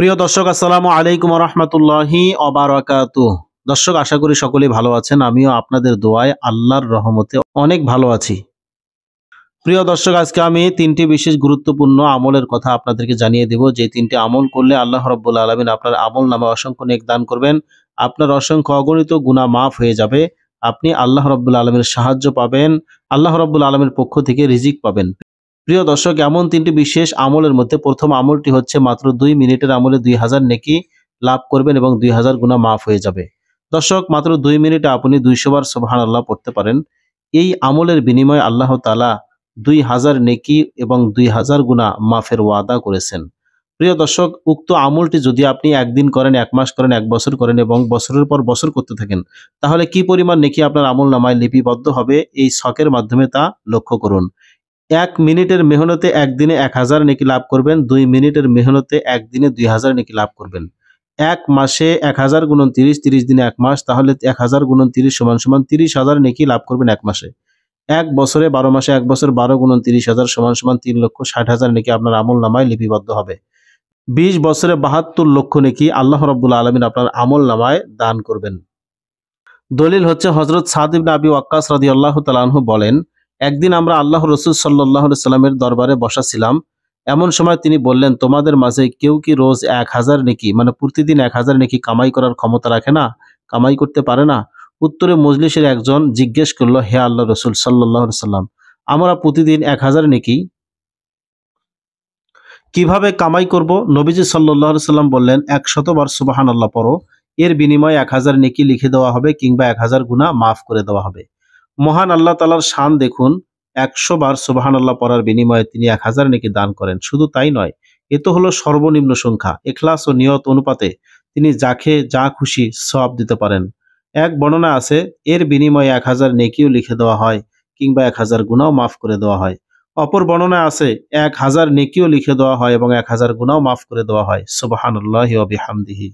প্রিয় দর্শক আসসালামু আলাইকুম রহমতুল্লাহি অবারকাত দর্শক আশা করি সকলেই ভালো আছেন আমিও আপনাদের দোয়ায় আল্লাহর রহমতে অনেক ভালো আছি প্রিয় দর্শক আজকে আমি তিনটি বিশেষ গুরুত্বপূর্ণ আমলের কথা আপনাদেরকে জানিয়ে দেব যে তিনটি আমল করলে আল্লাহ রব্বুল আলমিন আপনার আমল নামে অসংখ্য নেক দান করবেন আপনার অসংখ্য অগণিত গুণা মাফ হয়ে যাবে আপনি আল্লাহ রব্বুল আলমের সাহায্য পাবেন আল্লাহ রব্বুল আলমের পক্ষ থেকে রিজিক পাবেন প্রিয় দর্শক এমন তিনটি বিশেষ আমলের মধ্যে প্রথম আমলটি হচ্ছে মাত্র দুই মিনিটের আমলে দুই হাজার নেকি লাভ করবেন এবং দুই হাজার গুণা মাফ হয়ে যাবে দর্শক মাত্র দুই মিনিটে আপনি দুইশোবার সোহান আল্লাহ পড়তে পারেন এই আমলের বিনিময়ে আল্লাহ তালা দুই হাজার নেকি এবং দুই হাজার গুণা মাফের ওয়াদা করেছেন প্রিয় দর্শক উক্ত আমলটি যদি আপনি একদিন করেন এক মাস করেন এক বছর করেন এবং বছরের পর বছর করতে থাকেন তাহলে কি পরিমাণ নেকি আপনার আমল নামায় লিপিবদ্ধ হবে এই শখের মাধ্যমে তা লক্ষ্য করুন এক মিনিটের মেহনতে একদিনে এক হাজার নেকি লাভ করবেন দুই মিনিটের মেহনতে একদিনে দুই হাজার নেকি লাভ করবেন এক মাসে এক হাজার গুণন তিরিশ তিরিশ দিনে এক মাস তাহলে এক হাজার গুণন তিরিশ সমান সমান তিরিশ হাজার নেকি লাভ করবেন এক মাসে এক বছরে বারো মাসে এক বছর বারো গুণন তিরিশ হাজার সমান সমান তিন লক্ষ ষাট হাজার নেকি আপনার আমল নামায় লিপিবদ্ধ হবে বিশ বছরে বাহাত্তর লক্ষ নেকি আল্লাহ রব্বুল আলমিন আপনার আমল নামায় দান করবেন দলিল হচ্ছে হজরত সাদিব নাবি ওয়াক্কাস রাদি আল্লাহ তালাহু বলেন একদিন আমরা আল্লাহ রসুল সাল্লাহ সাল্লামের দরবারে বসাছিলাম এমন সময় তিনি বললেন তোমাদের মাঝে কেউ কি রোজ এক হাজার নেকি মানে প্রতিদিন এক হাজার নেকি কামাই করার ক্ষমতা রাখে না কামাই করতে পারে না উত্তরে মজলিসের একজন জিজ্ঞেস করল হে আল্লাহ রসুল সাল্লাহ সাল্লাম আমরা প্রতিদিন এক হাজার নেকি কিভাবে কামাই করব নবীজি সাল্লাহ সাল্লাম বললেন শতবার সুবাহান আল্লাহ পড়ো এর বিনিময়ে এক হাজার নেকি লিখে দেওয়া হবে কিংবা এক হাজার গুণা মাফ করে দেওয়া হবে মহান আল্লাহ তালার শান দেখুন একশো বার সোবাহান আল্লাহ পড়ার বিনিময়ে তিনি এক হাজার নেকি দান করেন শুধু তাই নয় এ তো হলো সর্বনিম্ন সংখ্যা এখলাস ও নিয়ত অনুপাতে তিনি যাকে যা খুশি সব দিতে পারেন এক বর্ণনা আছে এর বিনিময়ে এক হাজার নেকিও লিখে দেওয়া হয় কিংবা এক হাজার গুণাও মাফ করে দেওয়া হয় অপর বর্ণনা আছে এক হাজার নেকিও লিখে দেওয়া হয় এবং এক হাজার গুণাও মাফ করে দেওয়া হয় সোবাহানুল্লাহ বিহামদিহি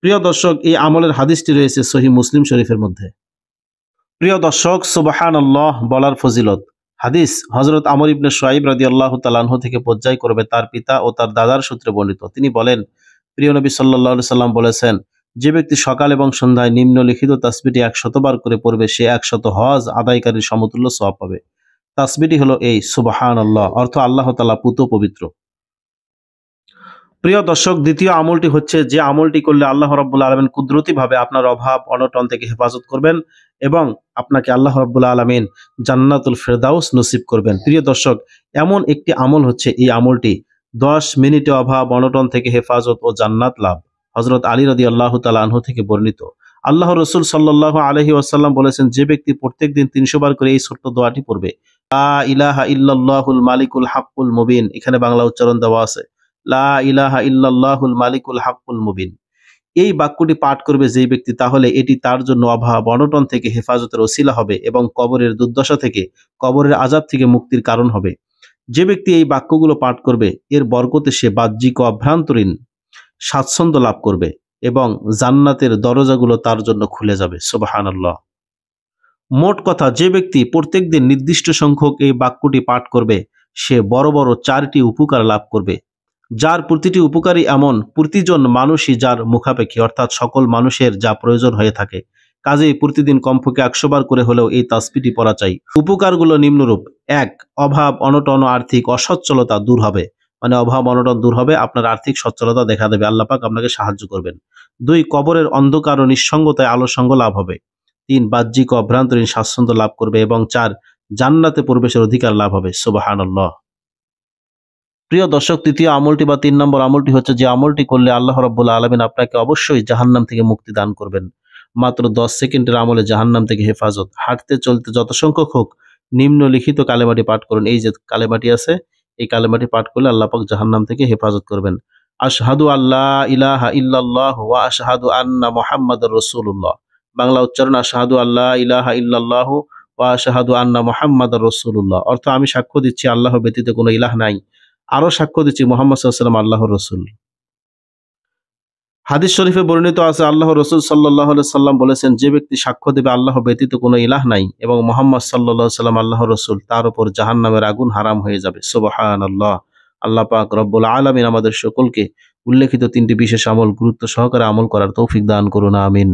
প্রিয় দর্শক এই আমলের হাদিসটি রয়েছে সহি মুসলিম শরীফের মধ্যে প্রিয় দর্শক সুবাহান আল্লাহ বলার ফজিলত হাদিস হজরত আমর ইবনে সোয়াইব রাজি আল্লাহ তালাহ থেকে পর্যায় করবে তার পিতা ও তার দাদার সূত্রে বর্ণিত তিনি বলেন প্রিয় নবী সাল্লাহ সাল্লাম বলেছেন যে ব্যক্তি সকাল এবং সন্ধ্যায় নিম্নলিখিত তাসবিটি একশতবার করে পড়বে সে একশত হজ আদায়কারীর সমতুল্য সব পাবে তাসবিটি হলো এই সুবাহান আল্লাহ অর্থ আল্লাহ তালা পুত পবিত্র প্রিয় দর্শক দ্বিতীয় আমলটি হচ্ছে যে আমলটি করলে আল্লাহ রব্বুল আলমিন কুদরতিভাবে আপনার অভাব অনটন থেকে হেফাজত করবেন এবং আপনাকে আল্লাহ রব্বুল আলমিন জান্নাতুল ফেরদাউস নসিব করবেন প্রিয় দর্শক এমন একটি আমল হচ্ছে এই আমলটি দশ মিনিটে অভাব অনটন থেকে হেফাজত ও জান্নাত লাভ হজরত আলী রদি আল্লাহ তালাহ থেকে বর্ণিত আল্লাহ রসুল সাল্লাহ আলহি আসাল্লাম বলেছেন যে ব্যক্তি প্রত্যেক দিন তিনশো বার করে এই ছোট্ট দোয়াটি পড়বে আ ইলাহা ইল্লাহুল মালিকুল হাকুল মুবিন এখানে বাংলা উচ্চারণ দেওয়া আছে লা ইলাহা ইল্লাল্লাহুল মালিকুল হাক্কুল মুবিন এই বাক্যটি পাঠ করবে যে ব্যক্তি তাহলে এটি তার জন্য অভাব বনটন থেকে হেফাজতের ওসিলা হবে এবং কবরের দুর্দশা থেকে কবরের আজাব থেকে মুক্তির কারণ হবে যে ব্যক্তি এই বাক্যগুলো পাঠ করবে এর বরকতে সে বাহ্যিক অভ্রান্তরীণ স্বাচ্ছন্দ্য লাভ করবে এবং জান্নাতের দরজাগুলো তার জন্য খুলে যাবে সোবাহান মোট কথা যে ব্যক্তি প্রত্যেকদিন নির্দিষ্ট সংখ্যক এই বাক্যটি পাঠ করবে সে বড় বড় চারটি উপকার লাভ করবে যার প্রতিটি উপকারী এমন প্রতিজন মানুষই যার মুখাপেক্ষী অর্থাৎ সকল মানুষের যা প্রয়োজন হয়ে থাকে কাজেই প্রতিদিন কমপক্ষে একশো বার করে হলেও এই তাসপিটি পড়া চাই উপকারগুলো নিম্নরূপ এক অভাব অনটন আর্থিক অসচ্ছলতা দূর হবে মানে অভাব অনটন দূর হবে আপনার আর্থিক সচ্ছলতা দেখা দেবে আল্লাপাক আপনাকে সাহায্য করবেন দুই কবরের অন্ধকার ও নিঃসঙ্গতায় আলোসঙ্গ লাভ হবে তিন বাহ্যিক অভ্রান্তরীণ স্বাচ্ছন্দ্য লাভ করবে এবং চার জান্নাতে প্রবেশের অধিকার লাভ হবে সুবাহান্লাহ প্রিয় দর্শক তৃতীয় আমলটি বা তিন নম্বর আমলটি হচ্ছে যে আমলটি করলে আল্লাহ রব্বুল আলমিন আপনাকে অবশ্যই জাহান্নাম থেকে মুক্তি দান করবেন মাত্র দশ সেকেন্ডের আমলে জাহান্নাম থেকে হেফাজত হাঁটতে চলতে যত সংখ্যক হোক নিম্নলিখিত কালেমাটি পাঠ করুন এই যে কালেমাটি আছে এই কালেমাটি পাঠ করলে আল্লাপাক জাহান্নাম থেকে হেফাজত করবেন আশহাদু আল্লাহ ইলাহা ইল্লাল্লাহ ওয়া আশহাদু আন্না মোহাম্মদ রসুল্লাহ বাংলা উচ্চারণ আশাহাদু আল্লাহ ইলাহা ইল্লাল্লাহ ওয়া আশহাদু আন্না মোহাম্মদ রসুল্লাহ অর্থ আমি সাক্ষ্য দিচ্ছি আল্লাহ ব্যতীত কোনো ইলাহ নাই আরো সাক্ষ্য দিচ্ছি মোহাম্মদ সাল্লাম আল্লাহ রসুল হাদিস শরীফে বর্ণিত আছে আল্লাহ রসুল সাল্লাহ সাল্লাম বলেছেন যে ব্যক্তি সাক্ষ্য দেবে আল্লাহ ব্যতীত কোনো ইলাহ নাই এবং মোহাম্মদ সাল্লাহ সাল্লাম আল্লাহ রসুল তার উপর জাহান নামের আগুন হারাম হয়ে যাবে সুবাহান আল্লাহ আল্লাহ পাক রব্বুল আলমিন আমাদের সকলকে উল্লেখিত তিনটি বিশেষ আমল গুরুত্ব সহকারে আমল করার তৌফিক দান করুন আমিন